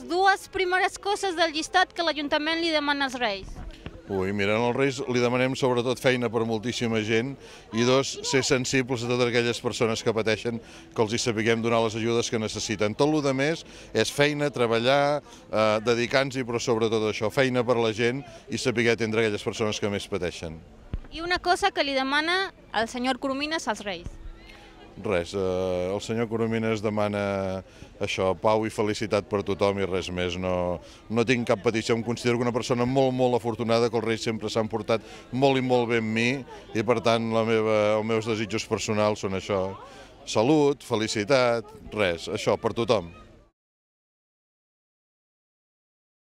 Dues primeres coses del llistat que l'Ajuntament li demana als Reis. Ui, mirant els Reis li demanem sobretot feina per moltíssima gent i dos, ser sensibles a totes aquelles persones que pateixen, que els hi sapiguem donar les ajudes que necessiten. Tot el que més és feina, treballar, eh, dedicar-nos-hi, però sobretot això, feina per la gent i saber atendre aquelles persones que més pateixen. I una cosa que li demana el senyor Coromines als Reis res, eh, el senyor Coromines demana això, pau i felicitat per tothom i res més. No, no tinc cap petició, em considero una persona molt, molt afortunada, que els Reis sempre s'han portat molt i molt bé amb mi i per tant la meva, els meus desitjos personals són això, salut, felicitat, res, això per tothom.